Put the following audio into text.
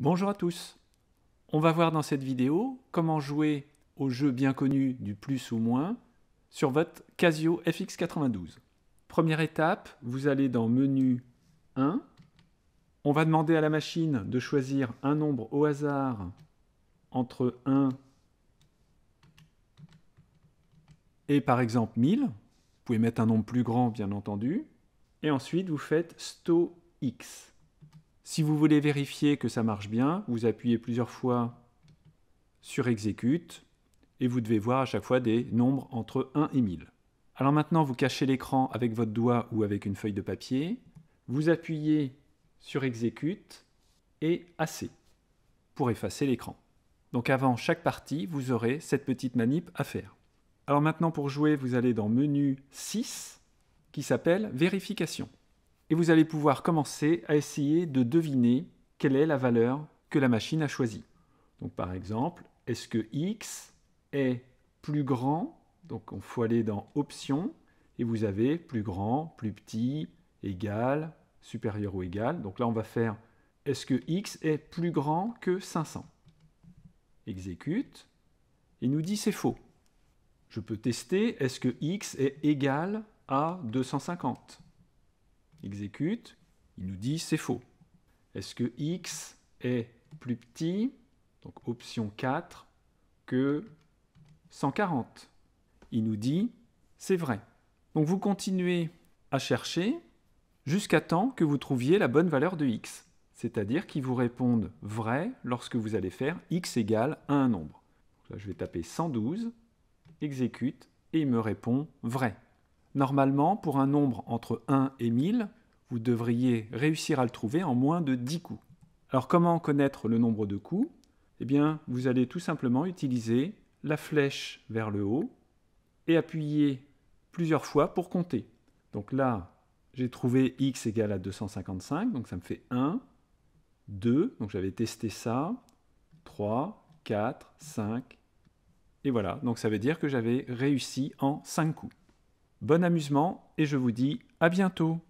Bonjour à tous On va voir dans cette vidéo comment jouer au jeu bien connu du plus ou moins sur votre Casio FX92. Première étape, vous allez dans Menu 1. On va demander à la machine de choisir un nombre au hasard entre 1 et par exemple 1000. Vous pouvez mettre un nombre plus grand bien entendu. Et ensuite vous faites STO X. Si vous voulez vérifier que ça marche bien, vous appuyez plusieurs fois sur Exécute et vous devez voir à chaque fois des nombres entre 1 et 1000. Alors maintenant, vous cachez l'écran avec votre doigt ou avec une feuille de papier, vous appuyez sur Exécute et AC pour effacer l'écran. Donc avant chaque partie, vous aurez cette petite manip à faire. Alors maintenant, pour jouer, vous allez dans Menu 6 qui s'appelle Vérification et vous allez pouvoir commencer à essayer de deviner quelle est la valeur que la machine a choisie. Donc par exemple, est-ce que x est plus grand Donc il faut aller dans Options et vous avez plus grand, plus petit, égal, supérieur ou égal. Donc là on va faire est-ce que x est plus grand que 500 Exécute et nous dit c'est faux. Je peux tester est-ce que x est égal à 250 exécute, il nous dit c'est faux. Est-ce que x est plus petit, donc option 4, que 140 Il nous dit c'est vrai. Donc vous continuez à chercher jusqu'à temps que vous trouviez la bonne valeur de x, c'est-à-dire qu'il vous réponde vrai lorsque vous allez faire x égale à un nombre. là, je vais taper 112, exécute, et il me répond vrai. Normalement, pour un nombre entre 1 et 1000, vous devriez réussir à le trouver en moins de 10 coups. Alors comment connaître le nombre de coups Eh bien, vous allez tout simplement utiliser la flèche vers le haut et appuyer plusieurs fois pour compter. Donc là, j'ai trouvé x égale à 255, donc ça me fait 1, 2, donc j'avais testé ça, 3, 4, 5, et voilà, donc ça veut dire que j'avais réussi en 5 coups. Bon amusement et je vous dis à bientôt